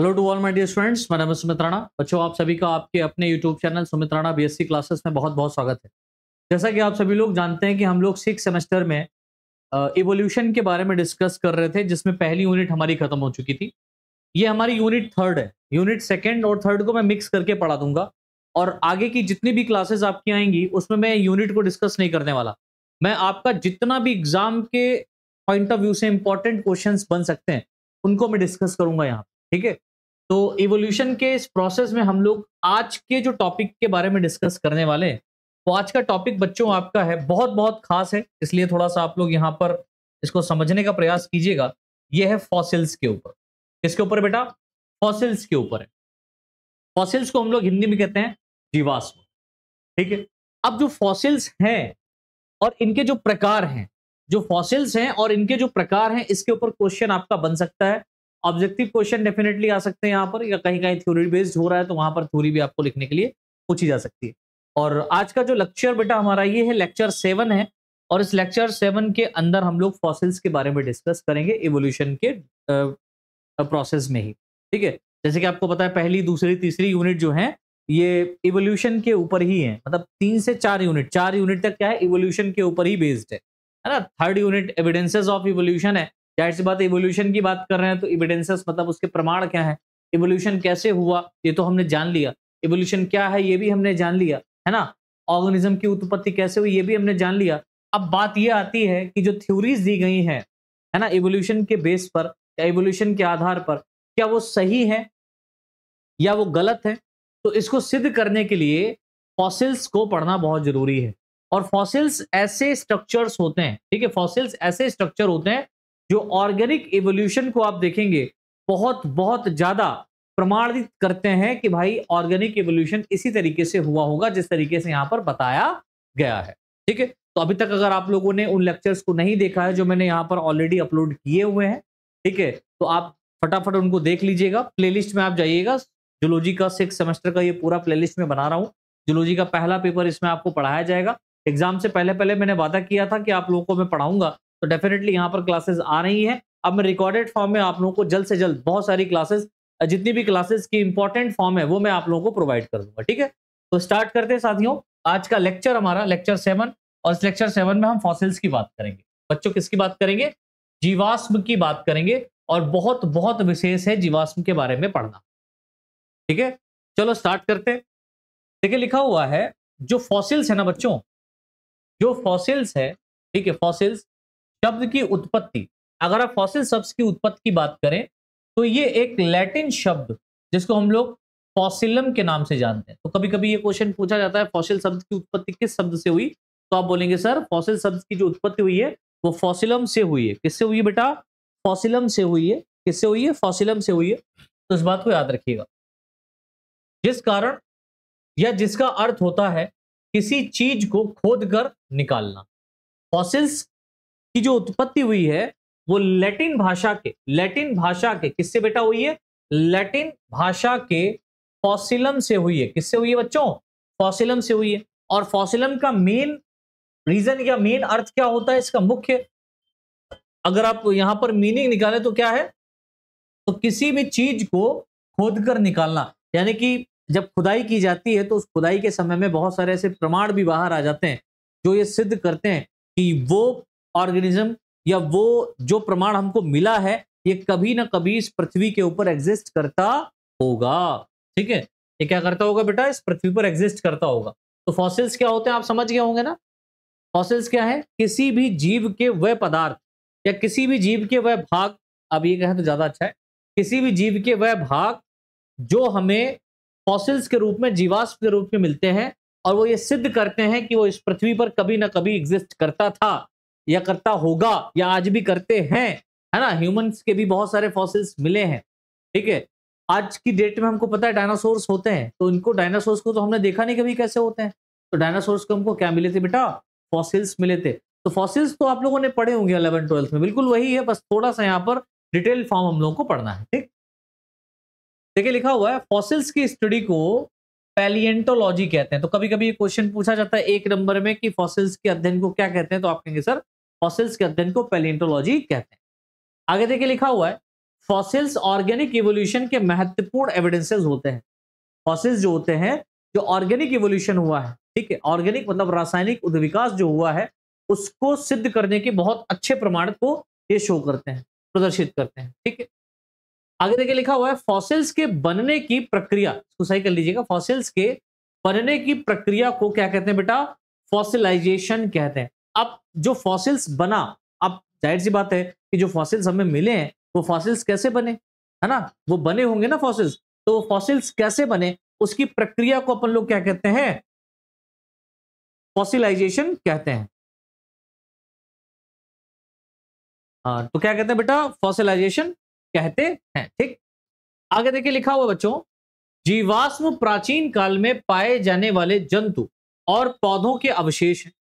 hello to all my dear students मैं नाम सुमित राणा बच्चों आप सभी का आपके अपने YouTube channel Sumit Rana BSc classes में बहुत बहुत स्वागत है जैसा कि आप सभी लोग जानते हैं कि हम लोग सिक्स सेमेस्टर में इवोल्यूशन के बारे में डिस्कस कर रहे थे जिसमें पहली यूनिट हमारी खत्म हो चुकी थी ये हमारी यूनिट थर्ड है यूनिट सेकेंड और थर्ड को मैं मिक्स करके पढ़ा दूंगा और आगे की जितनी भी क्लासेज आपकी आएंगी उसमें मैं यूनिट को डिस्कस नहीं करने वाला मैं आपका जितना भी एग्जाम के पॉइंट ऑफ व्यू से इंपॉर्टेंट क्वेश्चन बन सकते हैं उनको मैं डिस्कस करूंगा यहाँ ठीक है तो इवोल्यूशन के इस प्रोसेस में हम लोग आज के जो टॉपिक के बारे में डिस्कस करने वाले हैं तो आज का टॉपिक बच्चों आपका है बहुत बहुत खास है इसलिए थोड़ा सा आप लोग यहाँ पर इसको समझने का प्रयास कीजिएगा ये है फॉसिल्स के ऊपर किसके ऊपर बेटा फॉसिल्स के ऊपर है फॉसिल्स को हम लोग हिंदी में कहते हैं जीवाश्म ठीक है अब जो फॉसिल्स हैं और इनके जो प्रकार हैं जो फॉसिल्स हैं और इनके जो प्रकार हैं इसके ऊपर क्वेश्चन आपका बन सकता है ऑब्जेक्टिव क्वेश्चन डेफिनेटली आ सकते हैं यहाँ पर या कहीं कहीं थ्योरी बेस्ड हो रहा है तो वहां पर थ्योरी भी आपको लिखने के लिए पूछी जा सकती है और आज का जो लेक्चर बेटा हमारा ये है लेक्चर सेवन है और इस लेक्चर सेवन के अंदर हम लोग फॉसिल्स के बारे में डिस्कस करेंगे इवोल्यूशन के प्रोसेस में ही ठीक है जैसे कि आपको पता है पहली दूसरी तीसरी यूनिट जो है ये इवोल्यूशन के ऊपर ही है मतलब तीन से चार यूनिट चार यूनिट तक क्या है इवोल्यूशन के ऊपर ही बेस्ड है है ना third unit evidences of evolution है जाहिर सी बात इवोल्यूशन की बात कर रहे हैं तो इविडेंसेस मतलब उसके प्रमाण क्या है इवोल्यूशन कैसे हुआ ये तो हमने जान लिया इवोल्यूशन क्या है ये भी हमने जान लिया है ना ऑर्गेनिज्म की उत्पत्ति कैसे हुई ये भी हमने जान लिया अब बात ये आती है कि जो थ्योरीज दी गई हैं है ना इवोल्यूशन के बेस पर या इवोल्यूशन के आधार पर क्या वो सही है या वो गलत है तो इसको सिद्ध करने के लिए फॉसिल्स को पढ़ना बहुत जरूरी है और फॉसिल्स ऐसे स्ट्रक्चर्स होते हैं ठीक है फॉसिल्स ऐसे स्ट्रक्चर होते हैं जो ऑर्गेनिक एवोल्यूशन को आप देखेंगे बहुत बहुत ज़्यादा प्रमाणित करते हैं कि भाई ऑर्गेनिक एवोल्यूशन इसी तरीके से हुआ होगा जिस तरीके से यहाँ पर बताया गया है ठीक है तो अभी तक अगर आप लोगों ने उन लेक्चर्स को नहीं देखा है जो मैंने यहाँ पर ऑलरेडी अपलोड किए हुए हैं ठीक है तो आप फटाफट उनको देख लीजिएगा प्लेलिस्ट में आप जाइएगा जोलॉजी का सिक्स सेमेस्टर का ये पूरा प्लेलिस्ट में बना रहा हूँ जोलॉजी का पहला पेपर इसमें आपको पढ़ाया जाएगा एग्जाम से पहले पहले मैंने वादा किया था कि आप लोगों को मैं पढ़ाऊंगा तो डेफिनेटली यहाँ पर क्लासेस आ रही है अब मैं रिकॉर्डेड फॉर्म में आप लोगों को जल्द से जल्द बहुत सारी क्लासेस जितनी भी क्लासेस की इंपॉर्टेंट फॉर्म है वो मैं आप लोगों को प्रोवाइड कर दूंगा ठीक है तो स्टार्ट करते हैं साथियों आज का लेक्चर हमारा लेक्चर सेवन और इस लेक्चर सेवन में हम फॉसिल्स की बात करेंगे बच्चों किसकी बात करेंगे जीवाश्म की बात करेंगे और बहुत बहुत विशेष है जीवाश्म के बारे में पढ़ना ठीक है चलो स्टार्ट करते हैं देखिए लिखा हुआ है जो फॉसिल्स है ना बच्चों जो फॉसिल्स है ठीक है फॉसिल्स शब्द की उत्पत्ति अगर आप फॉसिल शब्द की उत्पत्ति की बात करें तो ये एक लैटिन शब्द जिसको हम लोग फॉसिलम के नाम से जानते हैं तो कभी कभी ये क्वेश्चन पूछा जाता है फॉसिल शब्द की उत्पत्ति किस शब्द से हुई तो आप बोलेंगे सर फॉसिल शब्द की जो उत्पत्ति हुई है वो फॉसिलम से हुई है किससे हुई है बेटा फॉसिलम से हुई है किससे हुई है फॉसिलम से हुई है तो इस बात को याद रखिएगा जिस कारण या जिसका अर्थ होता है किसी चीज को खोद कर निकालना फॉसिल्स की जो उत्पत्ति हुई है वो लैटिन भाषा के लैटिन भाषा के किससे बेटा हुई है लैटिन भाषा के फॉसिलम से हुई है किससे हुई है बच्चों फॉसिलम से हुई है और फॉसिलम का मेन रीजन या मेन अर्थ क्या होता है इसका मुख्य अगर आप यहां पर मीनिंग निकालें तो क्या है तो किसी भी चीज को खोद कर निकालना यानी कि जब खुदाई की जाती है तो उस खुदाई के समय में बहुत सारे ऐसे प्रमाण भी बाहर आ जाते हैं जो ये सिद्ध करते हैं कि वो ऑर्गेनिज्म या वो जो प्रमाण हमको मिला है ये कभी ना कभी इस पृथ्वी के ऊपर एग्जिस्ट करता होगा ठीक है ये क्या करता होगा बेटा इस पृथ्वी पर एग्जिस्ट करता होगा तो फॉसिल्स क्या होते हैं आप समझ गए होंगे ना फॉसिल्स क्या है किसी भी जीव के वह पदार्थ या किसी भी जीव के वह भाग अब ये कहें तो ज्यादा अच्छा है किसी भी जीव के वह भाग जो हमें फॉसिल्स के रूप में जीवाश्म के रूप में मिलते हैं और वो ये सिद्ध करते हैं कि वो इस पृथ्वी पर कभी ना कभी एग्जिस्ट करता था या करता होगा या आज भी करते हैं है ना ह्यूमंस के भी बहुत सारे फॉसिल्स मिले हैं ठीक है आज की डेट में हमको पता है डायनासोर्स होते हैं तो इनको डायनासोर्स को तो हमने देखा नहीं कभी कैसे होते हैं तो डायनासोर्स को हमको क्या मिले थे बेटा फॉसिल्स मिले थे तो फॉसिल्स तो आप लोगों ने पढ़े होंगे अलेवन ट्वेल्थ में बिल्कुल वही है बस थोड़ा सा यहाँ पर डिटेल फॉर्म हम लोगों को पढ़ना है ठीक देखिए लिखा हुआ है फॉसिल्स की स्टडी को पैलियंटोलॉजी कहते हैं तो कभी कभी ये क्वेश्चन पूछा जाता है एक नंबर में कि फॉसिल्स के अध्ययन को क्या कहते हैं तो आप कहेंगे सर फॉसिल्स के अध्ययन को पेलिंटोलॉजी कहते हैं आगे देखिए लिखा हुआ है फॉसिल्स ऑर्गेनिक इवोल्यूशन के महत्वपूर्ण एविडेंसेस होते हैं फॉसिल्स जो होते हैं जो ऑर्गेनिक इवोल्यूशन हुआ है ठीक है ऑर्गेनिक मतलब रासायनिक उद्विकास जो हुआ है उसको सिद्ध करने के बहुत अच्छे प्रमाण को ये शो करते हैं प्रदर्शित करते हैं ठीक है आगे देखिए लिखा हुआ है फॉसिल्स के बनने की प्रक्रिया इसको सही कर लीजिएगा फॉसिल्स के बनने की प्रक्रिया को क्या कहते हैं बेटा फॉसिलाइजेशन कहते हैं जो फॉसिल्स बना अब जाहिर सी बात है कि जो फॉसिल्स हमें मिले हैं वो फॉसिल्स कैसे बने है ना वो बने होंगे ना फॉसिल्स तो वो फॉसिल्स कैसे बने उसकी प्रक्रिया को अपन लोग क्या कहते हैं फॉसिलाइजेशन कहते हैं हाँ तो क्या कहते हैं बेटा फॉसिलाइजेशन कहते हैं ठीक आगे देखिए लिखा हुआ बच्चों जीवाश्म प्राचीन काल में पाए जाने वाले जंतु और पौधों के अवशेष हैं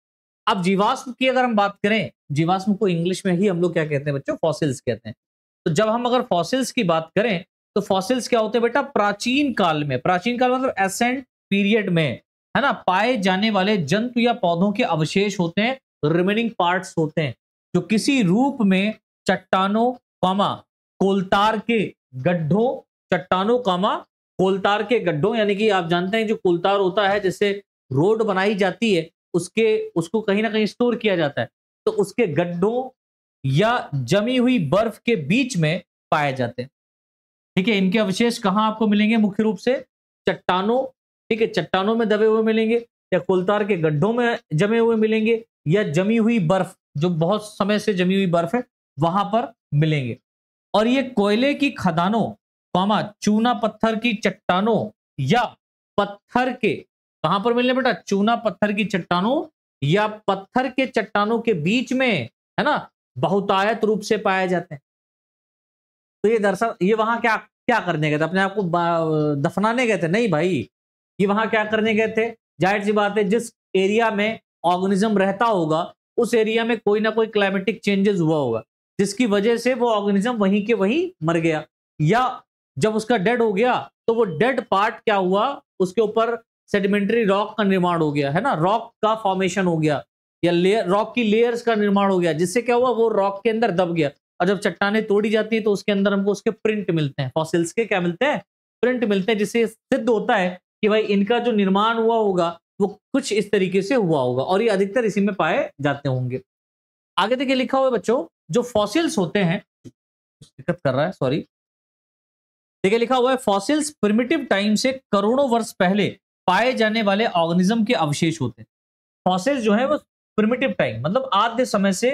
अब जीवाश्म की अगर हम बात करें जीवाश्म को इंग्लिश में ही हम लोग क्या कहते हैं बच्चों फॉसिल्स कहते हैं तो जब हम अगर फॉसिल्स की बात करें तो फॉसिल्स क्या होते हैं बेटा प्राचीन काल में प्राचीन काल मतलब एसेंट पीरियड में है ना पाए जाने वाले जंतु या पौधों के अवशेष होते हैं रिमेनिंग पार्ट्स होते हैं जो किसी रूप में चट्टानों कामा कोलतार के गड्ढों चट्टानों कामा कोलतार के गड्ढों यानी कि आप जानते हैं जो कोलतार होता है जैसे रोड बनाई जाती है उसके उसको कहीं ना कहीं स्टोर किया जाता है तो उसके गड्ढों या जमी हुई बर्फ के बीच में पाए जाते हैं ठीक है इनके अवशेष कहाँ आपको मिलेंगे मुख्य रूप से चट्टानों ठीक है चट्टानों में दबे हुए मिलेंगे या कोलतार के गड्ढों में जमे हुए मिलेंगे या जमी हुई बर्फ जो बहुत समय से जमी हुई बर्फ है वहां पर मिलेंगे और ये कोयले की खदानों कौमा चूना पत्थर की चट्टानों या पत्थर के कहां पर मिलने बेटा चूना पत्थर की चट्टानों या पत्थर के चट्टानों के बीच में है ना बहुतायत रूप से पाए जाते हैं तो ये दरअसल ये वहां क्या क्या करने गए थे अपने आप को दफनाने गए थे नहीं भाई ये वहां क्या करने गए थे जाहिर सी बात है जिस एरिया में ऑर्गेनिज्म रहता होगा उस एरिया में कोई ना कोई क्लाइमेटिक चेंजेस हुआ होगा जिसकी वजह से वो ऑर्गेनिज्म वहीं के वहीं मर गया या जब उसका डेड हो गया तो वो डेड पार्ट क्या हुआ उसके ऊपर सेडिमेंट्री रॉक का निर्माण हो गया है ना रॉक का फॉर्मेशन हो गया या लेयर रॉक की लेयर्स का निर्माण हो गया जिससे क्या हुआ वो रॉक के अंदर दब गया और जब चट्टाने तोड़ी जाती है तो उसके अंदर हमको उसके प्रिंट मिलते हैं फॉसिल्स के क्या मिलते हैं प्रिंट मिलते हैं जिससे सिद्ध होता है कि भाई इनका जो निर्माण हुआ होगा वो कुछ इस तरीके से हुआ होगा और ये अधिकतर इसी में पाए जाते होंगे आगे देखिए लिखा हुआ है बच्चों जो फॉसिल्स होते हैं दिक्कत कर रहा है सॉरी देखिए लिखा हुआ है फॉसिल्स प्रिमिटिव टाइम से करोड़ों वर्ष पहले पाए जाने वाले ऑर्गेनिज्म के अवशेष होते हैं फॉसिल्स जो है वो प्रिमिटिव टाइम मतलब आद्य समय से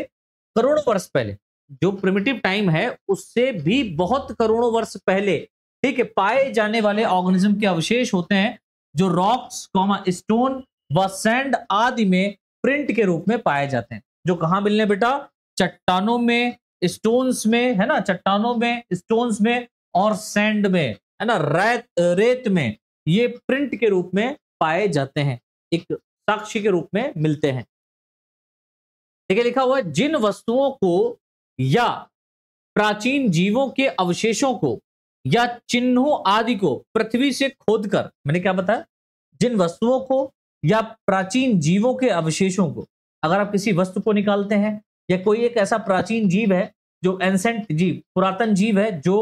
करोड़ों वर्ष पहले जो प्रिमिटिव टाइम है उससे भी बहुत करोड़ों वर्ष पहले ठीक है पाए जाने वाले ऑर्गेनिज्म के अवशेष होते हैं जो रॉक्स कॉमा स्टोन व सैंड आदि में प्रिंट के रूप में पाए जाते हैं जो कहाँ मिलने बेटा चट्टानों में स्टोन्स में है ना चट्टानों में स्टोन्स में और सैंड में है ना रेत रेत में ये प्रिंट के रूप में पाए जाते हैं एक साक्ष्य के रूप में मिलते हैं ठीक है लिखा हुआ है जिन वस्तुओं को या प्राचीन जीवों के अवशेषों को या चिन्हों आदि को पृथ्वी से खोदकर मैंने क्या बताया जिन वस्तुओं को या प्राचीन जीवों के अवशेषों को अगर आप किसी वस्तु को निकालते हैं या कोई एक ऐसा प्राचीन जीव है जो एंसेंट जीव पुरातन जीव है जो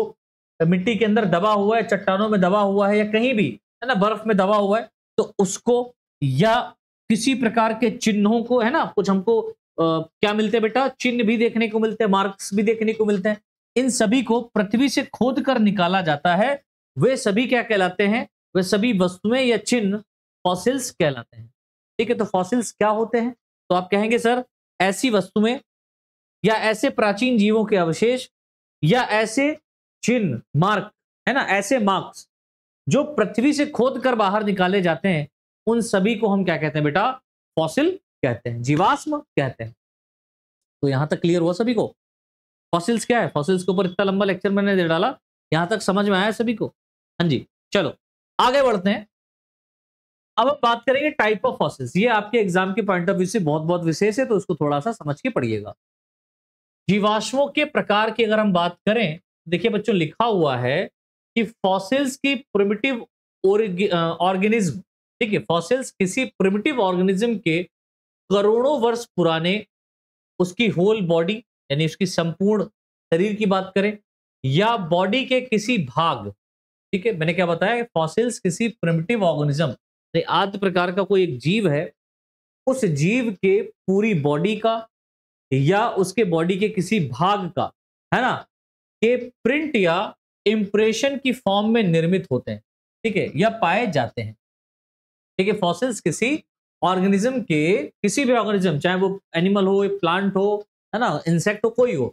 मिट्टी के अंदर दबा हुआ है चट्टानों में दबा हुआ है या कहीं भी है ना बर्फ में दबा हुआ है तो उसको या किसी प्रकार के चिन्हों को है ना कुछ हमको आ, क्या मिलते हैं बेटा चिन्ह भी देखने को मिलते हैं मार्क्स भी देखने को मिलते हैं इन सभी को पृथ्वी से खोद कर निकाला जाता है वे सभी क्या कहलाते हैं वे सभी वस्तुएं या चिन्ह फॉसिल्स कहलाते हैं ठीक है तो फॉसिल्स क्या होते हैं तो आप कहेंगे सर ऐसी वस्तुएं या ऐसे प्राचीन जीवों के अवशेष या ऐसे चिन्ह मार्क है ना ऐसे मार्क्स जो पृथ्वी से खोद कर बाहर निकाले जाते हैं उन सभी को हम क्या कहते हैं बेटा फॉसिल कहते हैं जीवाश्म कहते हैं तो यहां तक क्लियर हुआ सभी को फॉसिल्स क्या है फॉसिल्स के ऊपर इतना लंबा लेक्चर मैंने दे डाला यहां तक समझ में आया सभी को हाँ जी चलो आगे बढ़ते हैं अब हम बात करेंगे टाइप ऑफ फॉसिल्स ये आपके एग्जाम के पॉइंट ऑफ व्यू से बहुत बहुत विशेष है तो उसको थोड़ा सा समझ के पढ़िएगा जीवाश्मों के प्रकार की अगर हम बात करें देखिए बच्चों लिखा हुआ है कि फॉसिल्स की प्रिमिटिव ऑर्गेनिज्म ठीक है फॉसिल्स किसी प्रिमिटिव ऑर्गेनिज्म के करोड़ों वर्ष पुराने उसकी होल बॉडी यानी उसकी संपूर्ण शरीर की बात करें या बॉडी के किसी भाग ठीक है मैंने क्या बताया फॉसिल्स किसी प्रिमिटिव ऑर्गेनिज्म आदि प्रकार का कोई एक जीव है उस जीव के पूरी बॉडी का या उसके बॉडी के किसी भाग का है ना के प्रिंट या इम्प्रेशन की फॉर्म में निर्मित होते हैं ठीक है या पाए जाते हैं ठीक है फॉसिल्स किसी ऑर्गेनिज्म के किसी भी ऑर्गेनिज्म चाहे वो एनिमल हो प्लांट हो है ना इंसेक्ट हो कोई हो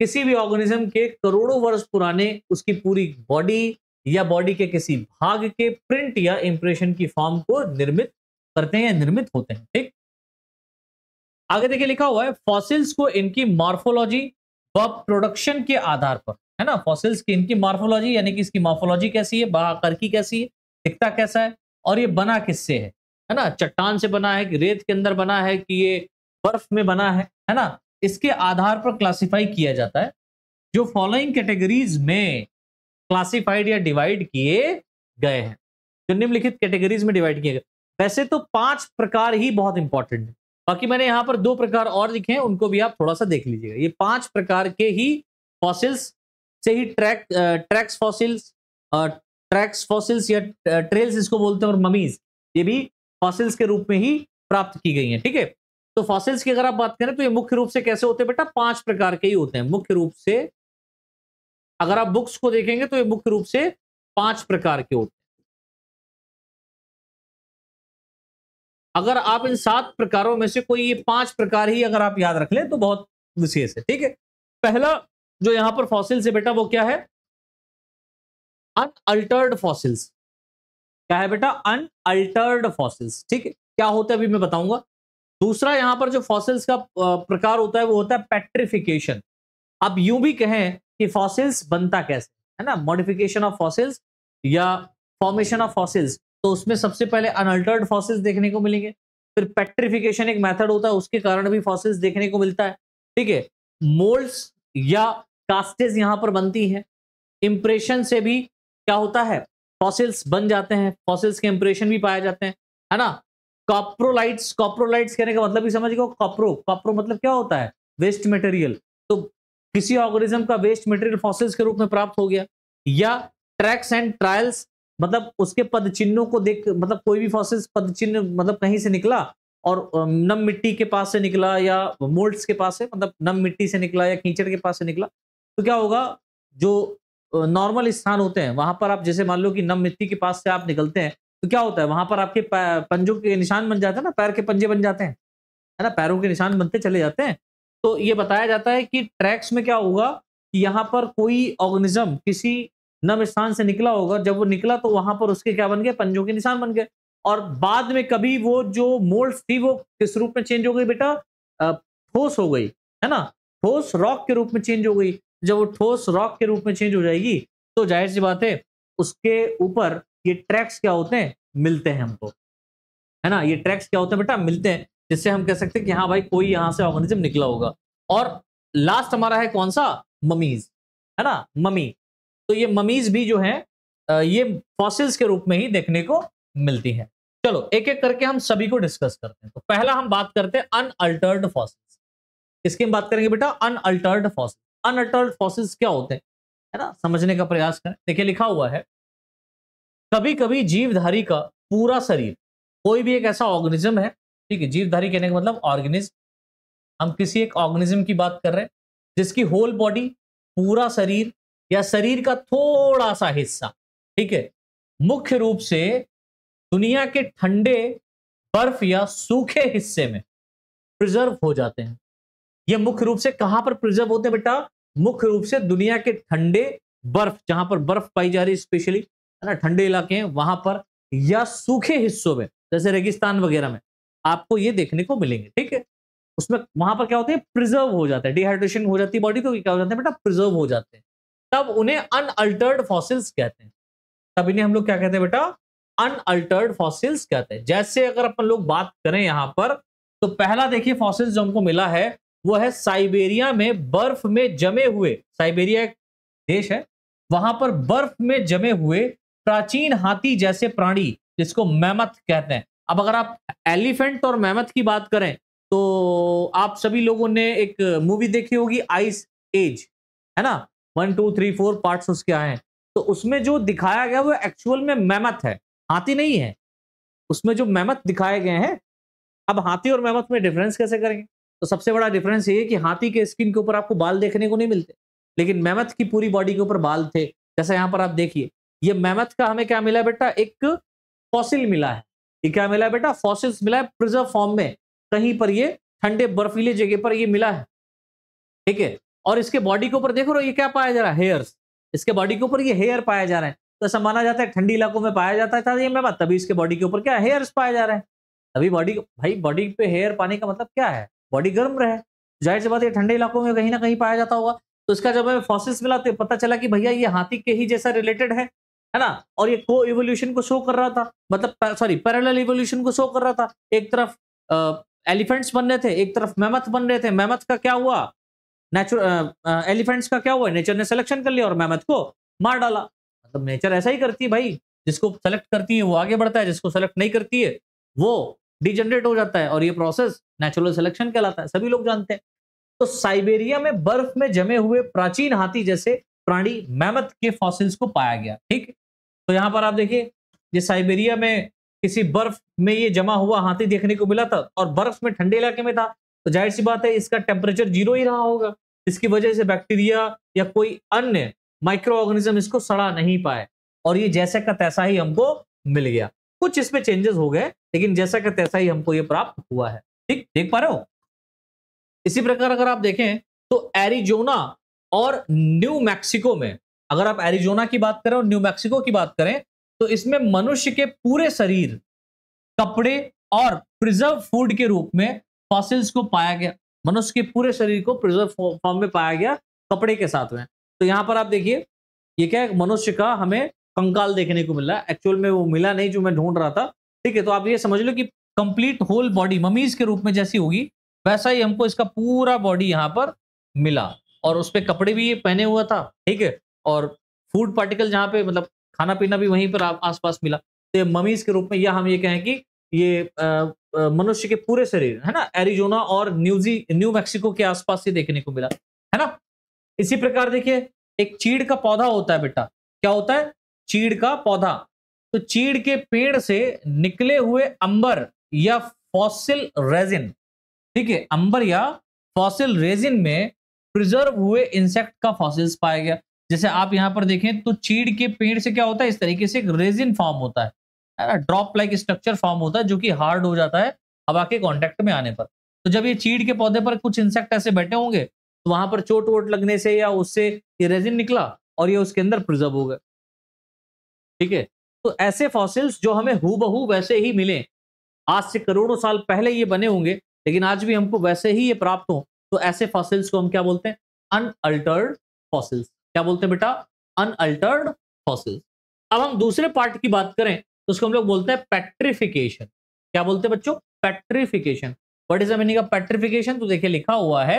किसी भी ऑर्गेनिज्म के करोड़ों वर्ष पुराने उसकी पूरी बॉडी या बॉडी के किसी भाग के प्रिंट या इंप्रेशन की फॉर्म को निर्मित करते हैं या निर्मित होते हैं ठीक आगे देखिए लिखा हुआ है फॉसिल्स को इनकी मॉर्फोलॉजी व प्रोडक्शन के आधार पर है ना फॉसिल्स की इनकी मार्फोलॉजी यानी कि इसकी मार्फोलॉजी कैसी है बाहर की कैसी है दिखता कैसा है और ये बना किससे है है ना चट्टान से बना है कि रेत के अंदर बना है कि ये बर्फ में बना है है ना इसके आधार पर क्लासिफाई किया जाता है जो फॉलोइंग कैटेगरीज में क्लासिफाइड या डिवाइड किए गए हैं जो निम्नलिखित कैटेगरीज में डिवाइड किए गए वैसे तो पांच प्रकार ही बहुत इंपॉर्टेंट है बाकी मैंने यहाँ पर दो प्रकार और लिखे हैं उनको भी आप थोड़ा सा देख लीजिएगा ये पांच प्रकार के ही फॉसिल्स से ही track tracks fossils tracks fossils या ट्रेल्स इसको बोलते हैं और ममीज ये भी फॉसिल्स के रूप में ही प्राप्त की गई है ठीक है तो फॉसिल्स की अगर आप बात करें तो ये मुख्य रूप से कैसे होते हैं बेटा पांच प्रकार के ही होते हैं मुख्य रूप से अगर आप बुक्स को देखेंगे तो ये मुख्य रूप से पांच प्रकार के होते हैं अगर आप इन सात प्रकारों में से कोई ये पांच प्रकार ही अगर आप याद रख लें तो बहुत विशेष है ठीक है पहला जो यहां पर फॉसिल्स है बेटा वो क्या है अनअल्टर्ड फॉसिल्स क्या है बेटा अनअल्टर्ड फॉसिल्स ठीक है क्या होता है अभी मैं बताऊंगा दूसरा यहां पर जो फॉसिल्स का प्रकार होता है वो होता है पेट्रिफिकेशन अब यूं भी कहें कि फॉसिल्स बनता कैसे है ना मॉडिफिकेशन ऑफ फॉसिल्स या फॉर्मेशन ऑफ फॉसिल्स तो उसमें सबसे पहले अनअल्टर्ड फॉसिल्स देखने को मिलेंगे फिर पेट्रिफिकेशन एक मेथड होता है उसके कारण भी फॉसिल्स देखने को मिलता है ठीक है मोल्ड्स या कास्टेज यहाँ पर बनती हैं इम्प्रेशन से भी क्या होता है फॉसिल्स बन जाते हैं फॉसिल्स के इम्प्रेशन भी पाए जाते हैं है ना कॉप्रोलाइट्स कॉप्रोलाइट्स कहने का मतलब भी समझ गए कॉप्रो कॉप्रो मतलब क्या होता है वेस्ट मटेरियल तो किसी ऑर्गेनिज्म का वेस्ट मटेरियल फॉसिल्स के रूप में प्राप्त हो गया या ट्रैक्स एंड ट्रायल्स मतलब उसके पद चिन्हों को देख मतलब कोई भी फॉसिल्स पद चिन्ह मतलब कहीं से निकला और नम मिट्टी के पास से निकला या मोल्ड्स के पास से मतलब नम मिट्टी से निकला या कीचड़ के पास से निकला तो क्या होगा जो नॉर्मल स्थान होते हैं वहां पर आप जैसे मान लो कि नम मिट्टी के पास से आप निकलते हैं तो क्या होता है वहां पर आपके पंजों के निशान बन जाते हैं ना पैर के पंजे बन जाते हैं है ना पैरों के निशान बनते चले जाते हैं तो ये बताया जाता है कि ट्रैक्स में क्या होगा कि यहाँ पर कोई ऑर्गेनिज्म किसी नम स्थान से निकला होगा जब वो निकला तो वहां पर उसके क्या बन गए पंजों के निशान बन गए और बाद में कभी वो जो मोल्ड थी वो किस रूप में चेंज हो गई बेटा ठोस हो गई है ना ठोस रॉक के रूप में चेंज हो गई जब वो ठोस रॉक के रूप में चेंज हो जाएगी तो जाहिर सी बात है उसके ऊपर ये ट्रैक्स क्या होते हैं मिलते हैं हमको है ना ये ट्रैक्स क्या होते हैं बेटा मिलते हैं जिससे हम कह सकते हैं कि हाँ भाई कोई यहाँ से ऑर्गेनिज्म निकला होगा और लास्ट हमारा है कौन सा ममीज है ना ममी तो ये ममीज भी जो है ये फॉसिल्स के रूप में ही देखने को मिलती है चलो एक एक करके हम सभी को डिस्कस करते हैं तो पहला हम बात करते हैं अनअल्टर्ड फॉसिल्स इसकी हम बात करेंगे बेटा अनअल्टर्ड फॉसिल अनअटल्ड फोर्सेस क्या होते हैं है ना समझने का प्रयास करें देखिए लिखा हुआ है कभी कभी जीवधारी का पूरा शरीर कोई भी एक ऐसा ऑर्गेनिज्म है ठीक है जीवधारी कहने का मतलब ऑर्गेनिज्म हम किसी एक ऑर्गेनिज्म की बात कर रहे हैं जिसकी होल बॉडी पूरा शरीर या शरीर का थोड़ा सा हिस्सा ठीक है मुख्य रूप से दुनिया के ठंडे बर्फ या सूखे हिस्से में प्रिजर्व हो जाते हैं ये मुख्य रूप से कहां पर प्रिजर्व होते हैं बेटा मुख्य रूप से दुनिया के ठंडे बर्फ जहां पर बर्फ पाई जा रही है स्पेशली है ना ठंडे इलाके हैं वहां पर या सूखे हिस्सों में जैसे रेगिस्तान वगैरह में आपको ये देखने को मिलेंगे ठीक है उसमें वहां पर क्या होते हैं प्रिजर्व हो जाते हैं डिहाइड्रेशन हो जाती है बॉडी तो क्या हो जाते हैं बेटा प्रिजर्व हो जाते हैं तब उन्हें अनअल्टर्ड फॉसिल्स कहते हैं तब इन्हें हम लोग क्या कहते हैं बेटा अनअल्टर्ड फॉसिल्स कहते हैं जैसे अगर अपन लोग बात करें यहाँ पर तो पहला देखिए फॉसिल्स जो हमको मिला है वो है साइबेरिया में बर्फ में जमे हुए साइबेरिया एक देश है वहां पर बर्फ में जमे हुए प्राचीन हाथी जैसे प्राणी जिसको मैमथ कहते हैं अब अगर आप एलिफेंट और मैमथ की बात करें तो आप सभी लोगों ने एक मूवी देखी होगी आइस एज है ना one two three four parts उसके आए हैं तो उसमें जो दिखाया गया वो एक्चुअल में मैमथ है हाथी नहीं है उसमें जो मैमथ दिखाए गए हैं अब हाथी और मैमथ में डिफरेंस कैसे करेंगे तो सबसे बड़ा डिफरेंस ये कि हाथी के स्किन के ऊपर आपको बाल देखने को नहीं मिलते लेकिन मेमथ की पूरी बॉडी के ऊपर बाल थे जैसा यहाँ पर आप देखिए ये मेमथ का हमें क्या मिला बेटा एक फॉसिल मिला है ये क्या मिला है बेटा फॉसिल्स मिला है प्रिजर्व फॉर्म में कहीं पर ये ठंडे बर्फीले जगह पर ये मिला है ठीक है और इसके बॉडी के ऊपर देखो ये क्या पाया जा रहा है हेयर्स इसके बॉडी के ऊपर ये हेयर पाया जा रहा है तो ऐसा माना जाता है ठंडी इलाकों में पाया जाता था अच्छा, ये मेमथ तभी इसके बॉडी के ऊपर क्या हेयर्स पाए जा रहे हैं तभी बॉडी भाई बॉडी पे हेयर पाने का मतलब क्या है बॉडी गर्म रहे जाहिर सी बात है ठंडे इलाकों में कहीं ना कहीं पाया जाता होगा तो इसका जब हमें फॉसिल्स मिला तो पता चला कि भैया ये हाथी के ही जैसा रिलेटेड है है ना और ये को इवोल्यूशन को शो कर रहा था मतलब सॉरी पैरेलल इवोल्यूशन को शो कर रहा था एक तरफ एलिफेंट्स बन रहे थे एक तरफ मैमथ बन रहे थे मैमथ का क्या हुआ नेचुर एलिफेंट्स का क्या हुआ नेचर ने सिलेक्शन कर लिया और मैमथ को मार डाला मतलब नेचर ऐसा ही करती है भाई जिसको सेलेक्ट करती है वो आगे बढ़ता है जिसको सेलेक्ट नहीं करती है वो डिजनरेट हो जाता है और ये प्रोसेस नेचुरल सिलेक्शन कहलाता है सभी लोग जानते हैं तो साइबेरिया में बर्फ में जमे हुए प्राचीन हाथी जैसे प्राणी मैमथ के फॉसिल्स को पाया गया ठीक तो यहाँ पर आप देखिए ये साइबेरिया में किसी बर्फ में ये जमा हुआ हाथी देखने को मिला था और बर्फ में ठंडे इलाके में था तो जाहिर सी बात है इसका टेम्परेचर जीरो ही रहा होगा इसकी वजह से बैक्टीरिया या कोई अन्य माइक्रो ऑर्गेनिज्म इसको सड़ा नहीं पाए और ये जैसे का तैसा ही हमको मिल गया कुछ इसमें चेंजेस हो गए लेकिन जैसा का तैसा ही हमको ये प्राप्त हुआ है ठीक देख पा रहे हो इसी प्रकार अगर आप देखें तो एरिजोना और न्यू मैक्सिको में अगर आप एरिजोना की बात करें और न्यू मैक्सिको की बात करें तो इसमें मनुष्य के पूरे शरीर कपड़े और प्रिजर्व फूड के रूप में फॉसिल्स को पाया गया मनुष्य के पूरे शरीर को प्रिजर्व फॉर्म में पाया गया कपड़े के साथ में तो यहां पर आप देखिए ये क्या है मनुष्य का हमें कंकाल देखने को मिला एक्चुअल में वो मिला नहीं जो मैं ढूंढ रहा था ठीक है तो आप ये समझ लो कि कंप्लीट होल बॉडी ममीज के रूप में जैसी होगी वैसा ही हमको इसका पूरा बॉडी यहाँ पर मिला और उस पर कपड़े भी पहने हुआ था ठीक है और फूड पार्टिकल जहाँ पे मतलब खाना पीना भी वहीं पर आसपास मिला तो ममीज के रूप में यह हम ये कहें कि ये मनुष्य के पूरे शरीर है ना एरिजोना और न्यूजी न्यू मैक्सिको के आसपास से देखने को मिला है ना इसी प्रकार देखिए एक चीड़ का पौधा होता है बेटा क्या होता है चीड़ का पौधा तो चीड़ के पेड़ से निकले हुए अंबर या फॉसिल रेजिन ठीक है अंबर या फॉसिल रेजिन में प्रिजर्व हुए इंसेक्ट का फॉसिल्स पाया गया जैसे आप यहाँ पर देखें तो चीड़ के पेड़ से क्या होता है इस तरीके से एक रेजिन फॉर्म होता है है ना ड्रॉप लाइक स्ट्रक्चर फॉर्म होता है जो कि हार्ड हो जाता है हवा के कॉन्टेक्ट में आने पर तो जब ये चीड़ के पौधे पर कुछ इंसेक्ट ऐसे बैठे होंगे तो वहां पर चोट वोट लगने से या उससे ये रेजिन निकला और ये उसके अंदर प्रिजर्व हो गए ठीक है तो ऐसे फॉसिल्स जो हमें हु वैसे ही मिले आज से करोड़ों साल पहले ये बने होंगे लेकिन आज भी हमको वैसे ही ये प्राप्त हो तो ऐसे फॉसिल्स को हम क्या बोलते हैं अनअल्टर्ड फॉसिल्स क्या बोलते हैं बेटा अनअल्टर्ड फॉसिल्स अब हम दूसरे पार्ट की बात करें तो उसको हम लोग बोलते हैं पेट्रिफिकेशन क्या बोलते हैं बच्चों पेट्रिफिकेशन वट इज अग पेट्रिफिकेशन तो देखिए लिखा हुआ है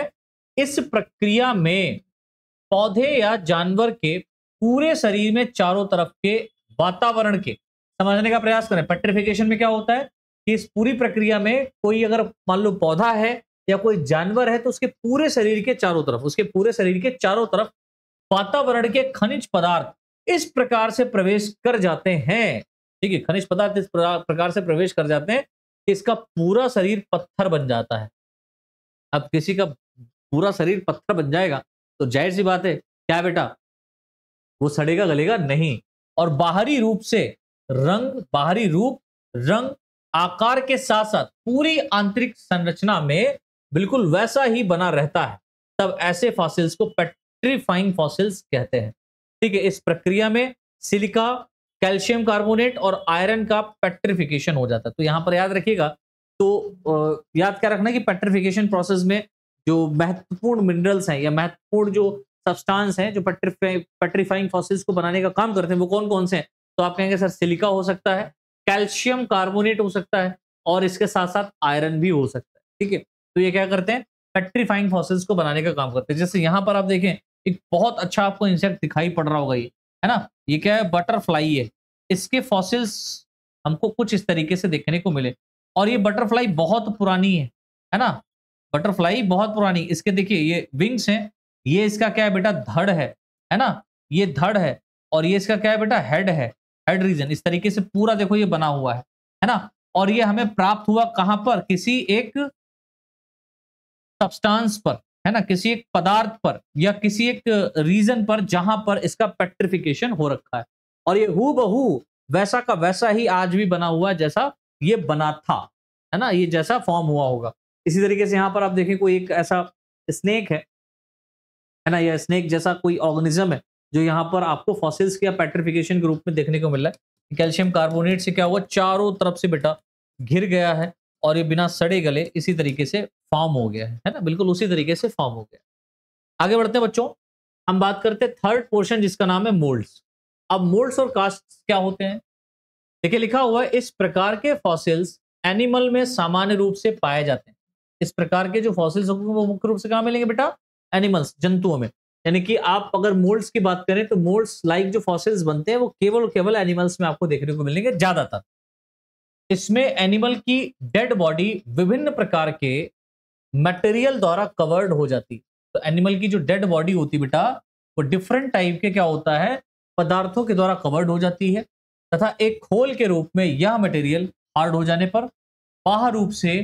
इस प्रक्रिया में पौधे या जानवर के पूरे शरीर में चारों तरफ के वातावरण के समझने का प्रयास करें पेट्रिफिकेशन में क्या होता है कि इस पूरी प्रक्रिया में कोई अगर मान लो पौधा है या कोई जानवर है तो उसके पूरे शरीर के चारों तरफ उसके पूरे शरीर के चारों तरफ वातावरण के खनिज पदार्थ इस प्रकार से प्रवेश कर जाते हैं ठीक है खनिज पदार्थ इस प्रकार से प्रवेश कर जाते हैं कि इसका पूरा शरीर पत्थर बन जाता है अब किसी का पूरा शरीर पत्थर बन जाएगा तो जाहिर सी बात है क्या बेटा वो सड़ेगा गलेगा नहीं और बाहरी रूप से रंग बाहरी रूप रंग आकार के साथ साथ पूरी आंतरिक संरचना में बिल्कुल वैसा ही बना रहता है तब ऐसे फॉसिल्स को पेट्रीफाइंग फॉसिल्स कहते हैं ठीक है इस प्रक्रिया में सिलिका कैल्शियम कार्बोनेट और आयरन का पेट्रीफिकेशन हो जाता है तो यहाँ पर याद रखिएगा तो याद क्या रखना कि पेट्रीफिकेशन प्रोसेस में जो महत्वपूर्ण मिनरल्स हैं या महत्वपूर्ण जो सब्सटेंस हैं जो पट्रीफाइंग पट्रीफाइंग फॉसिल्स को बनाने का काम करते हैं वो कौन कौन से हैं तो आप कहेंगे सर सिलिका हो सकता है कैल्शियम कार्बोनेट हो सकता है और इसके साथ साथ आयरन भी हो सकता है ठीक है तो ये क्या करते हैं पेट्रीफाइंग फॉसिल्स को बनाने का काम करते हैं जैसे यहाँ पर आप देखें एक बहुत अच्छा आपको इंसेक्ट दिखाई पड़ रहा होगा ये है ना ये क्या है बटरफ्लाई है इसके फॉसिल्स हमको कुछ इस तरीके से देखने को मिले और ये बटरफ्लाई बहुत पुरानी है है ना बटरफ्लाई बहुत पुरानी इसके देखिए ये विंग्स हैं ये इसका क्या है बेटा धड़ है है ना ये धड़ है और ये इसका क्या है बेटा हेड है हेड रीजन इस तरीके से पूरा देखो ये बना हुआ है है ना और ये हमें प्राप्त हुआ कहां पर किसी एक सब्सटेंस पर है ना किसी एक पदार्थ पर या किसी एक रीजन पर जहां पर इसका पेट्रिफिकेशन हो रखा है और ये हु बहू वैसा का वैसा ही आज भी बना हुआ है जैसा ये बना था है ना ये जैसा फॉर्म हुआ होगा इसी तरीके से यहाँ पर आप देखें कोई एक ऐसा स्नेक है है ना या स्नेक जैसा कोई ऑर्गेनिज्म है जो यहाँ पर आपको फॉसिल्स या पेट्रिफिकेशन के रूप में देखने को मिल रहा है कैल्शियम कार्बोनेट से क्या हुआ चारों तरफ से बेटा घिर गया है और ये बिना सड़े गले इसी तरीके से फॉर्म हो गया है है ना बिल्कुल उसी तरीके से फॉर्म हो गया आगे बढ़ते हैं बच्चों हम बात करते हैं थर्ड पोर्शन जिसका नाम है मोल्ड्स अब मोल्ड्स और कास्ट क्या होते हैं देखिए लिखा हुआ है इस प्रकार के फॉसिल्स एनिमल में सामान्य रूप से पाए जाते हैं इस प्रकार के जो फॉसिल्स होंगे वो मुख्य रूप से कहाँ मिलेंगे बेटा एनिमल्स जंतुओं में यानी कि आप अगर मोल्ड्स की बात करें तो मोल्ड्स लाइक जो फॉसिल्स बनते हैं वो केवल केवल एनिमल्स में आपको देखने को मिलेंगे ज्यादातर इसमें एनिमल की डेड बॉडी विभिन्न प्रकार के मटेरियल द्वारा कवर्ड हो जाती है तो एनिमल की जो डेड बॉडी होती बेटा वो डिफरेंट टाइप के क्या होता है पदार्थों के द्वारा कवर्ड हो जाती है तथा एक खोल के रूप में यह मटेरियल हार्ड हो जाने पर बाहर रूप से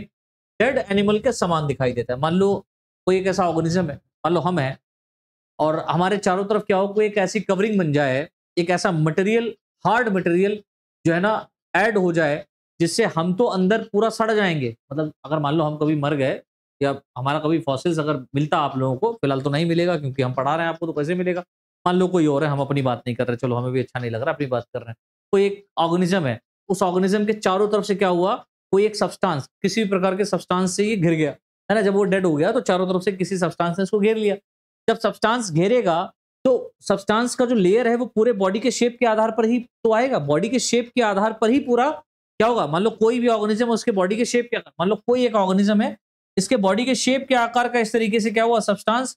डेड एनिमल के समान दिखाई देता है मान लो कोई एक ऐसा ऑर्गेनिज्म है मान लो हम हैं और हमारे चारों तरफ क्या हो कोई एक ऐसी कवरिंग बन जाए एक ऐसा मटेरियल हार्ड मटेरियल जो है ना ऐड हो जाए जिससे हम तो अंदर पूरा सड़ जाएंगे मतलब अगर मान लो हम कभी मर गए या हमारा कभी फॉसिल्स अगर मिलता आप लोगों को फिलहाल तो नहीं मिलेगा क्योंकि हम पढ़ा रहे हैं आपको तो कैसे मिलेगा मान लो कोई और है हम अपनी बात नहीं कर रहे चलो हमें भी अच्छा नहीं लग रहा अपनी बात कर रहे हैं कोई एक ऑर्गेनिज्म है उस ऑर्गेनिज्म के चारों तरफ से क्या हुआ कोई एक सब्सटेंस किसी भी प्रकार के सब्सटेंस से ये घिर गया है ना जब वो डेड हो गया तो चारों तरफ से किसी सब्सटांस ने उसको घेर लिया जब सब्सटांस घेरेगा तो सब्सटांस का जो लेयर है वो पूरे बॉडी के शेप के आधार पर ही तो आएगा बॉडी के शेप के आधार पर ही पूरा क्या होगा मान लो कोई भी ऑर्गेनिज्म उसके बॉडी के शेप के आकार मान लो कोई एक ऑर्गेनिज्म है इसके बॉडी के शेप के आकार का इस तरीके से क्या हुआ सब्सटांस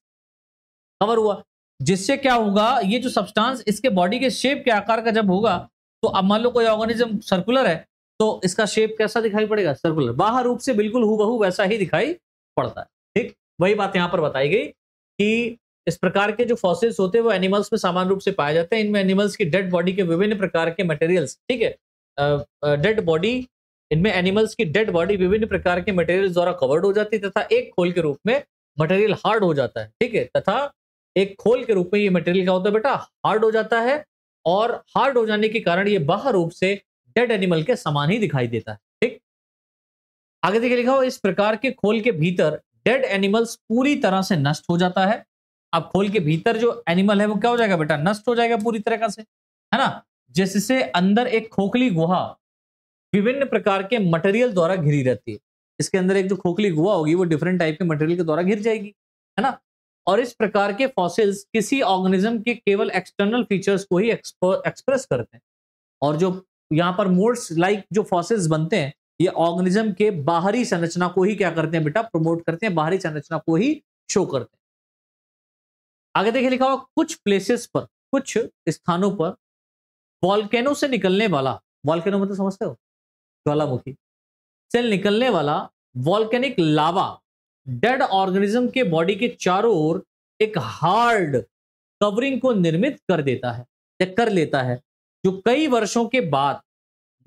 कवर हुआ जिससे क्या होगा ये जो सब्सटांस इसके बॉडी के शेप के आकार का जब होगा तो अब मान लो कोई ऑर्गेनिज्म सर्कुलर है तो इसका शेप कैसा दिखाई पड़ेगा सर्कुलर बाहर रूप से बिल्कुल हु वैसा ही दिखाई पड़ता है ठीक वही बात यहाँ पर बताई गई कि इस प्रकार के जो फॉसिल्स होते हैं वो एनिमल्स में सामान्य रूप से पाए जाते हैं इनमें एनिमल्स की डेड बॉडी के विभिन्न प्रकार के मटेरियल्स ठीक है डेड बॉडी इनमें एनिमल्स की डेड बॉडी विभिन्न प्रकार के मटेरियल द्वारा कवर्ड हो जाती है तथा एक खोल के रूप में मटेरियल हार्ड हो जाता है ठीक है तथा एक खोल के रूप में ये मटेरियल क्या होता है बेटा हार्ड हो जाता है और हार्ड हो जाने के कारण ये बाहर रूप से डेड एनिमल के समान ही दिखाई देता है आगे देखिए लिखा हो इस प्रकार के खोल के भीतर डेड एनिमल्स पूरी तरह से नष्ट हो जाता है अब खोल के भीतर जो एनिमल है वो क्या हो जाएगा बेटा नष्ट हो जाएगा पूरी तरह से है ना जिससे अंदर एक खोखली गुहा विभिन्न प्रकार के मटेरियल द्वारा घिरी रहती है इसके अंदर एक जो खोखली गुहा होगी वो डिफरेंट टाइप के मटेरियल के द्वारा घिर जाएगी है ना और इस प्रकार के फॉसिल्स किसी ऑर्गेनिज्म के केवल एक्सटर्नल फीचर्स को ही एक्सप्रेस करते हैं और जो यहाँ पर मोड्स लाइक जो फॉसिल्स बनते हैं ये ऑर्गेनिज्म के बाहरी संरचना को ही क्या करते हैं बेटा प्रमोट करते हैं बाहरी संरचना को ही शो करते हैं आगे देखिए लिखा हुआ कुछ प्लेसेस पर कुछ स्थानों पर वॉल्केनो से निकलने वाला वॉल्केनो मतलब समझते हो ज्वालामुखी से निकलने वाला वॉल्केनिक लावा डेड ऑर्गेनिज्म के बॉडी के चारों ओर एक हार्ड कवरिंग को निर्मित कर देता है या कर लेता है जो कई वर्षों के बाद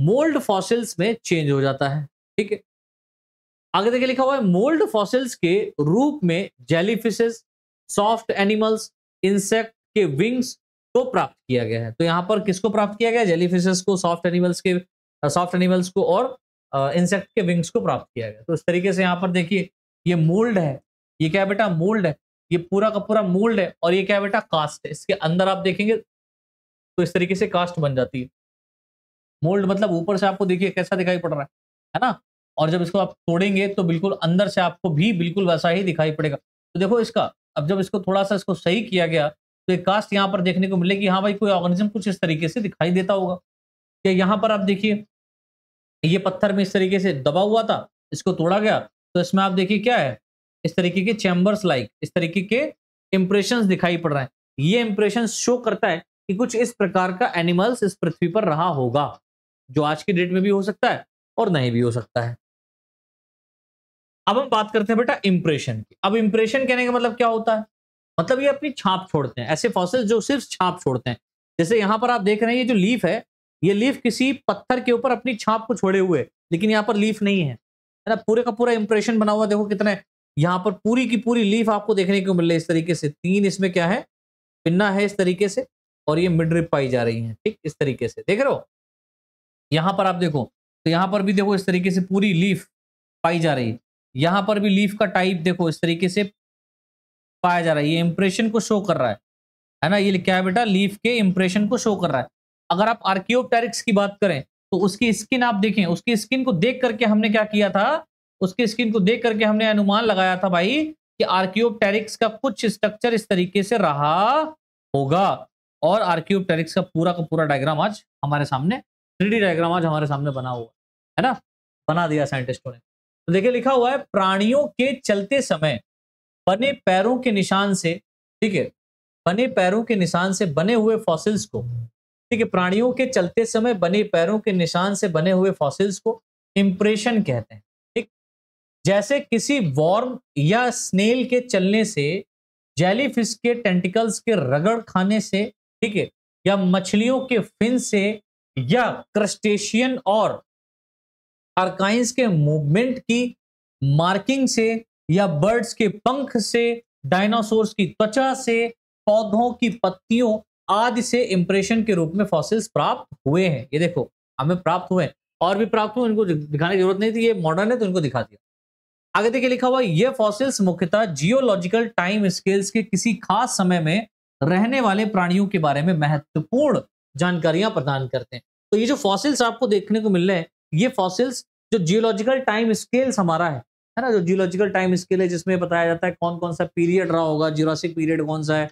मोल्ड फॉसिल्स में चेंज हो जाता है ठीक है आगे देखिए लिखा हुआ है मोल्ड फॉसिल्स के रूप में जेलीफिशेस सॉफ्ट एनिमल्स इंसेक्ट के विंग्स को प्राप्त किया गया है तो यहाँ पर किसको प्राप्त किया गया जेलीफिशेस को सॉफ्ट एनिमल्स के सॉफ्ट एनिमल्स को और इंसेक्ट के विंग्स को प्राप्त किया गया तो इस तरीके से यहाँ पर देखिए ये मोल्ड है ये क्या बेटा मोल्ड है ये पूरा का पूरा मोल्ड है और ये क्या बेटा कास्ट है इसके अंदर आप देखेंगे तो इस तरीके से कास्ट बन जाती है मोल्ड मतलब ऊपर से आपको देखिए कैसा दिखाई पड़ रहा है है ना और जब इसको आप तोड़ेंगे तो बिल्कुल अंदर से आपको भी बिल्कुल वैसा ही दिखाई पड़ेगा तो देखो इसका अब जब इसको थोड़ा सा इसको सही किया गया तो एक कास्ट यहाँ पर देखने को मिलेगी हाँ भाई कोई ऑर्गेनिज्म कुछ इस तरीके से दिखाई देता होगा कि यहाँ पर आप देखिए ये पत्थर में इस तरीके से दबा हुआ था इसको तोड़ा गया तो इसमें आप देखिए क्या है इस तरीके के चैम्बर्स लाइक इस तरीके के इम्प्रेशन दिखाई पड़ रहे हैं ये इंप्रेशन शो करता है कि कुछ इस प्रकार का एनिमल्स इस पृथ्वी पर रहा होगा जो आज की डेट में भी हो सकता है और नहीं भी हो सकता है अब हम बात करते हैं बेटा इंप्रेशन की अब इंप्रेशन कहने का मतलब क्या होता है मतलब ये अपनी छाप छोड़ते हैं ऐसे फॉसिल जो सिर्फ छाप छोड़ते हैं जैसे यहाँ पर आप देख रहे हैं ये जो लीफ है ये लीफ किसी पत्थर के ऊपर अपनी छाप को छोड़े हुए लेकिन यहाँ पर लीफ नहीं है है ना पूरे का पूरा इंप्रेशन बना हुआ देखो कितना है यहाँ पर पूरी की पूरी लीफ आपको देखने को मिल रही है इस तरीके से तीन इसमें क्या है पिन्ना है इस तरीके से और ये मिड रिप पाई जा रही है ठीक इस तरीके से देख रहे हो यहाँ पर आप देखो तो यहाँ पर भी देखो इस तरीके से पूरी लीफ पाई जा रही है यहाँ पर भी लीफ का टाइप देखो इस तरीके से पाया जा रहा है ये इम्प्रेशन को शो कर रहा है है ना ये क्या है बेटा लीफ के इम्प्रेशन को शो कर रहा है अगर आप आर्कियोप्टेरिक्स की बात करें तो उसकी स्किन आप देखें उसकी स्किन को देख करके हमने क्या किया था उसकी स्किन को देख करके हमने अनुमान लगाया था भाई कि आर्कियोप्टेरिक्स का कुछ स्ट्रक्चर इस तरीके से रहा होगा और आर्कियोप्टेरिक्स का पूरा का पूरा डायग्राम आज हमारे सामने थ्री डायग्राम आज हमारे सामने बना हुआ है ना बना दिया साइंटिस्टों ने तो देखिए लिखा हुआ है प्राणियों के चलते समय बने पैरों के निशान से ठीक है बने पैरों के निशान से बने हुए फॉसिल्स को ठीक है प्राणियों के चलते समय बने पैरों के निशान से बने हुए फॉसिल्स को इम्प्रेशन कहते हैं ठीक जैसे किसी वॉर्म या स्नेल के चलने से जेलीफिश के टेंटिकल्स के रगड़ खाने से ठीक है या मछलियों के फिन से या क्रस्टेशियन और आर्काइंस के मूवमेंट की मार्किंग से या बर्ड्स के पंख से डायनासोर्स की त्वचा से पौधों की पत्तियों आदि से इंप्रेशन के रूप में फॉसिल्स प्राप्त हुए हैं ये देखो हमें प्राप्त हुए और भी प्राप्त हुए इनको दिखाने की जरूरत नहीं थी ये मॉडर्न है तो इनको दिखा दिया आगे देखिए लिखा हुआ ये फॉसिल्स मुख्यतः जियोलॉजिकल टाइम स्केल्स के किसी खास समय में रहने वाले प्राणियों के बारे में महत्वपूर्ण जानकारियां प्रदान करते हैं तो ये जो फॉसिल्स आपको देखने को मिल रहे हैं ये फॉसिल्स जो जियोलॉजिकल टाइम स्केल्स हमारा है है ना जो जियोलॉजिकल टाइम स्केल है जिसमें बताया जाता है कौन कौन सा पीरियड रहा होगा जियोसिक पीरियड कौन सा है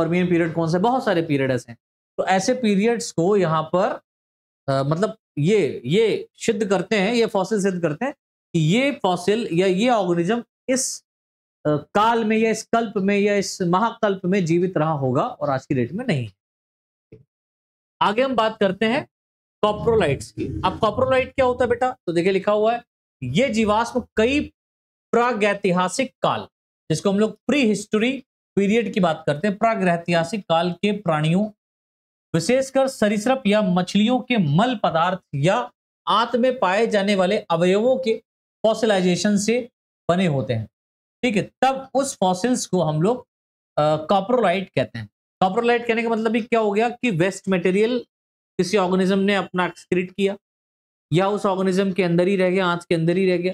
परमियन पीरियड कौन सा है बहुत सारे पीरियड ऐसे हैं तो ऐसे पीरियड्स को यहाँ पर आ, मतलब ये ये सिद्ध करते हैं ये फॉसिल सिद्ध करते हैं कि ये फॉसिल या ये ऑर्गेनिज्म इस काल में या इस कल्प में या इस महाकल्प में जीवित रहा होगा और आज की डेट में नहीं आगे हम बात करते हैं कॉप्रोलाइट्स की अब कॉप्रोलाइट क्या होता है बेटा तो देखिए लिखा हुआ है ये जीवाश्म कई प्रागैतिहासिक काल जिसको हम लोग प्री हिस्ट्री पीरियड की बात करते हैं प्रागैतिहासिक काल के प्राणियों विशेषकर सरिसप या मछलियों के मल पदार्थ या आंत में पाए जाने वाले अवयवों के फॉसिलाइजेशन से बने होते हैं ठीक है तब उस फॉसिल्स को हम लोग कॉप्रोलाइट कहते हैं कॉप्रोलाइट कहने का मतलब भी क्या हो गया कि वेस्ट मटेरियल किसी ऑर्गेनिज्म ने अपना एक्सक्रीट किया या उस ऑर्गेनिज्म के अंदर ही रह गया आंच के अंदर ही रह गया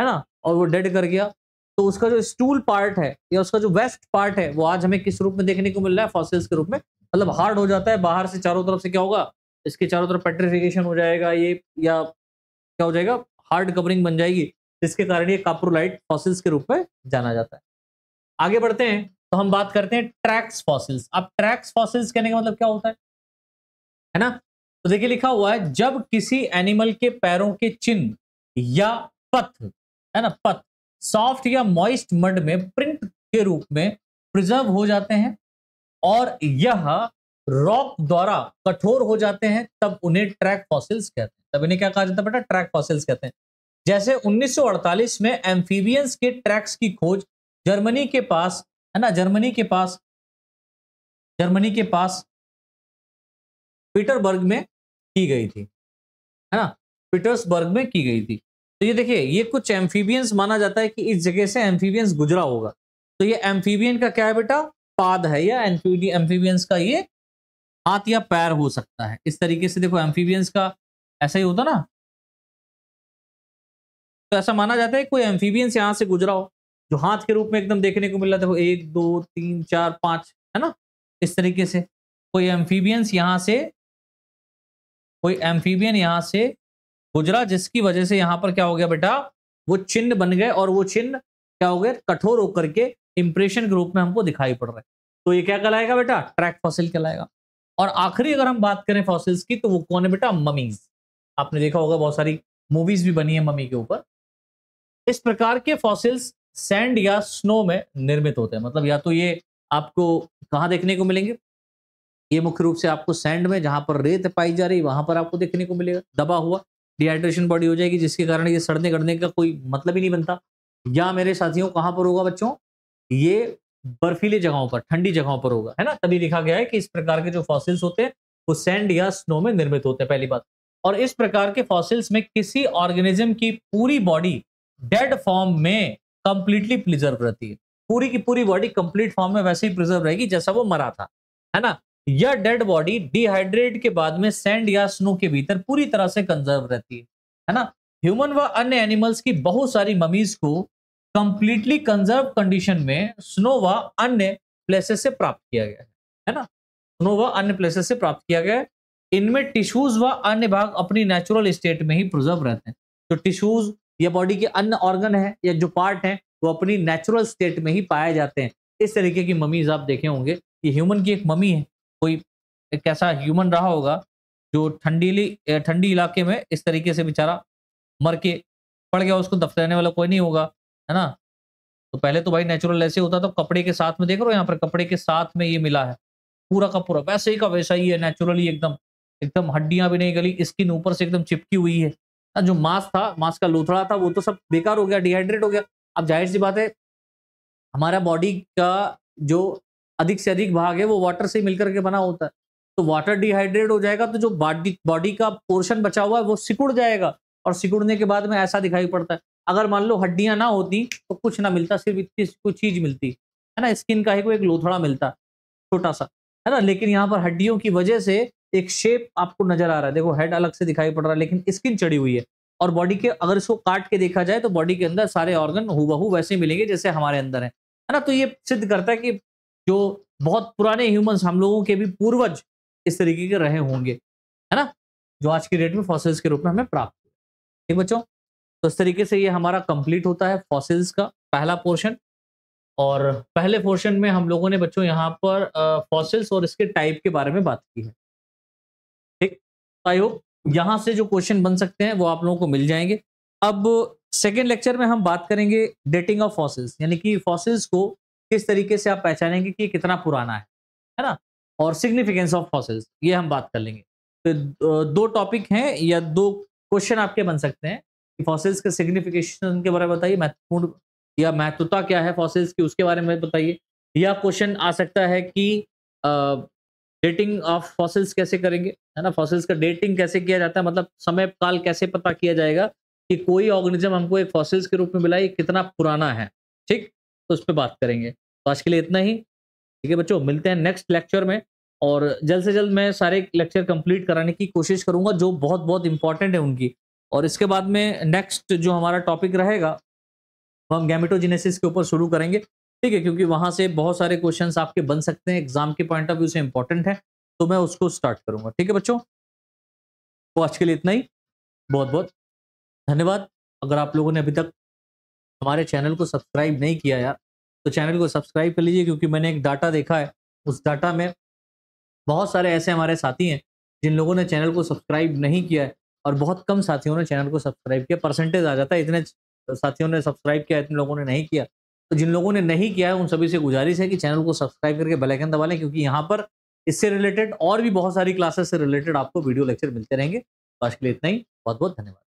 है ना और वो डेड कर गया तो उसका जो स्टूल पार्ट है या उसका जो वेस्ट पार्ट है वो आज हमें किस रूप में देखने को मिल रहा है फॉसिल्स के रूप में मतलब हार्ड हो जाता है बाहर से चारों तरफ से क्या होगा इसके चारों तरफ पेट्रिफिकेशन हो जाएगा ये या क्या हो जाएगा हार्ड कवरिंग बन जाएगी जिसके कारण ये काप्रोलाइट फॉसिल्स के रूप में जाना जाता है आगे बढ़ते हैं तो हम बात करते हैं ट्रैक्स फॉसिल्स अब ट्रैक्स फॉसिल्स कहने का मतलब क्या होता है है ना तो देखिए लिखा हुआ है जब किसी एनिमल के पैरों के चिन्ह या पथ है ना पथ सॉफ्ट या मॉइस्ट मड में प्रिंट के रूप में प्रिजर्व हो जाते हैं और यह रॉक द्वारा कठोर हो जाते हैं तब उन्हें ट्रैक फॉसिल्स कहते हैं तब इन्हें क्या कहा जाता है बेटा ट्रैक फॉसिल्स कहते हैं जैसे 1948 में एम्फीबियंस के ट्रैक्स की खोज जर्मनी के पास है ना जर्मनी के पास जर्मनी के पास पीटरबर्ग में की गई थी है ना पीटर्सबर्ग में की गई थी तो ये देखिए ये कुछ एम्फीबियंस माना जाता है कि इस जगह से एम्फीबियंस गुजरा होगा तो ये एम्फीबियन का क्या है बेटा पाद है या एम्फीबियंस का ये हाथ या पैर हो सकता है इस तरीके से देखो एम्फीबियंस का ऐसा ही होता ना तो ऐसा माना जाता है कोई एम्फीबियंस यहाँ से गुजरा हो जो हाथ के रूप में एकदम देखने को मिला था एक दो तीन चार पाँच है ना इस तरीके से कोई एम्फीबियंस यहाँ से कोई एम्फीबियन यहाँ से गुजरा जिसकी वजह से यहाँ पर क्या हो गया बेटा वो चिन्ह बन गए और वो चिन्ह क्या हो गया कठोर होकर के इंप्रेशन के रूप में हमको दिखाई पड़ रहा है तो ये क्या कहलाएगा बेटा ट्रैक फॉसिल कहलाएगा और आखिरी अगर हम बात करें फॉसिल्स की तो वो कौन है बेटा ममीज आपने देखा होगा बहुत सारी मूवीज भी बनी है ममी के ऊपर इस प्रकार के फॉसिल्स सैंड या स्नो में निर्मित होते हैं मतलब या तो ये आपको कहाँ देखने को मिलेंगे ये मुख्य रूप से आपको सैंड में जहाँ पर रेत पाई जा रही वहाँ वहां पर आपको देखने को मिलेगा दबा हुआ डिहाइड्रेशन बॉडी हो जाएगी जिसके कारण ये सड़ने गड़ने का कोई मतलब ही नहीं बनता या मेरे साथियों कहाँ पर होगा बच्चों ये बर्फीले जगहों पर ठंडी जगहों पर होगा है ना तभी लिखा गया है कि इस प्रकार के जो फॉसिल्स होते हैं वो सैंड या स्नो में निर्मित होते हैं पहली बात और इस प्रकार के फॉसिल्स में किसी ऑर्गेनिज्म की पूरी बॉडी डेड फॉर्म में कंप्लीटली प्रिजर्व रहती है पूरी की पूरी बॉडी कंप्लीट फॉर्म में वैसे ही प्रिजर्व रहेगी जैसा वो मरा था है ना यह डेड बॉडी डिहाइड्रेट के बाद में सैंड या स्नो के भीतर पूरी तरह से कंजर्व रहती है है ना ह्यूमन व अन्य एनिमल्स की बहुत सारी ममीज को कंप्लीटली कंजर्व कंडीशन में स्नो व अन्य प्लेसेस से प्राप्त किया गया है है ना स्नो व अन्य प्लेसेस से प्राप्त किया गया है इनमें टिश्यूज व अन्य भाग अपनी नेचुरल स्टेट में ही प्रिजर्व रहते हैं तो टिश्यूज या बॉडी के अन्य ऑर्गन है या जो पार्ट है वो अपनी नेचुरल स्टेट में ही पाए जाते हैं इस तरीके की ममीज आप देखे होंगे ये ह्यूमन की एक ममी है कोई एक ऐसा ह्यूमन रहा होगा जो ठंडीली ठंडी इलाके में इस तरीके से बेचारा मर के पड़ गया उसको दफ्तरने वाला कोई नहीं होगा है ना तो पहले तो भाई नेचुरल ऐसे होता तो कपड़े के साथ में देख रहे हो यहाँ पर कपड़े के साथ में ये मिला है पूरा का पूरा वैसे ही का वैसा ही है नेचुरली एकदम एकदम हड्डियाँ भी नहीं गली स्किन ऊपर से एकदम चिपकी हुई है जो मांस था मांस का लोथड़ा था वो तो सब बेकार हो गया डिहाइड्रेट हो गया अब जाहिर सी बात है हमारा बॉडी का जो अधिक से अधिक भाग है वो वाटर से मिलकर के बना होता है तो वाटर डिहाइड्रेट हो जाएगा तो जो बॉडी बॉडी का पोर्शन बचा हुआ है वो सिकुड़ जाएगा और सिकुड़ने के बाद में ऐसा दिखाई पड़ता है अगर मान लो हड्डियां ना होती तो कुछ ना मिलता सिर्फ इतनी कोई चीज मिलती है ना स्किन का ही कोई एक लोथड़ा मिलता छोटा सा है ना लेकिन यहाँ पर हड्डियों की वजह से एक शेप आपको नजर आ रहा है देखो हेड अलग से दिखाई पड़ रहा है लेकिन स्किन चढ़ी हुई है और बॉडी के अगर इसको काट के देखा जाए तो बॉडी के अंदर सारे ऑर्गन हु वैसे मिलेंगे जैसे हमारे अंदर है है ना तो ये सिद्ध करता है कि जो बहुत पुराने ह्यूमंस हम लोगों के भी पूर्वज इस तरीके के रहे होंगे है ना जो आज की डेट में फॉसिल्स के रूप में हमें प्राप्त हुए ठीक बच्चों तो इस तरीके से ये हमारा कंप्लीट होता है फॉसिल्स का पहला पोर्शन और पहले पोर्शन में हम लोगों ने बच्चों यहाँ पर फॉसिल्स और इसके टाइप के बारे में बात की है आई होप यहाँ से जो क्वेश्चन बन सकते हैं वो आप लोगों को मिल जाएंगे अब सेकेंड लेक्चर में हम बात करेंगे डेटिंग ऑफ फॉसिल्स यानी कि फॉसिल्स को किस तरीके से आप पहचानेंगे कि कितना पुराना है है ना और सिग्निफिकेंस ऑफ फॉसिल्स ये हम बात कर लेंगे तो दो टॉपिक हैं या दो क्वेश्चन आपके बन सकते हैं कि फॉसिल्स के सिग्निफिकेशन के बारे में बताइए महत्वपूर्ण या महत्वता क्या है फॉसिल्स की उसके बारे में बताइए या क्वेश्चन आ सकता है कि डेटिंग ऑफ फॉसिल्स कैसे करेंगे है ना फॉसिल्स का डेटिंग कैसे किया जाता है मतलब समय काल कैसे पता किया जाएगा कि कोई ऑर्गेनिज्म हमको एक फॉसिल्स के रूप में मिला ये कितना पुराना है ठीक तो उस पर बात करेंगे तो आज के लिए इतना ही ठीक है बच्चों मिलते हैं नेक्स्ट लेक्चर में और जल्द से जल्द मैं सारे लेक्चर कंप्लीट कराने की कोशिश करूंगा जो बहुत बहुत इंपॉर्टेंट है उनकी और इसके बाद में नेक्स्ट जो हमारा टॉपिक रहेगा वो हम गैमिटोजिनेसिस के ऊपर शुरू करेंगे ठीक है क्योंकि वहां से बहुत सारे क्वेश्चन आपके बन सकते हैं एग्जाम के पॉइंट ऑफ व्यू से इंपॉर्टेंट है तो मैं उसको स्टार्ट करूंगा ठीक है बच्चों तो आज के लिए इतना ही बहुत बहुत धन्यवाद अगर आप लोगों ने अभी तक हमारे चैनल को सब्सक्राइब नहीं किया यार तो चैनल को सब्सक्राइब कर लीजिए क्योंकि मैंने एक डाटा देखा है उस डाटा में बहुत सारे ऐसे हमारे साथी हैं जिन लोगों ने चैनल को सब्सक्राइब नहीं किया है और बहुत कम साथियों ने चैनल को सब्सक्राइब किया परसेंटेज आ जाता है इतने साथियों ने सब्सक्राइब किया इतने लोगों ने नहीं किया तो जिन लोगों ने नहीं किया है उन सभी से गुजारिश है कि चैनल को सब्सक्राइब करके बेल आइकन दबा लें क्योंकि यहाँ पर इससे रिलेटेड और भी बहुत सारी क्लासेस से रिलेटेड आपको वीडियो लेक्चर मिलते रहेंगे तो आज के लिए इतना ही बहुत बहुत धन्यवाद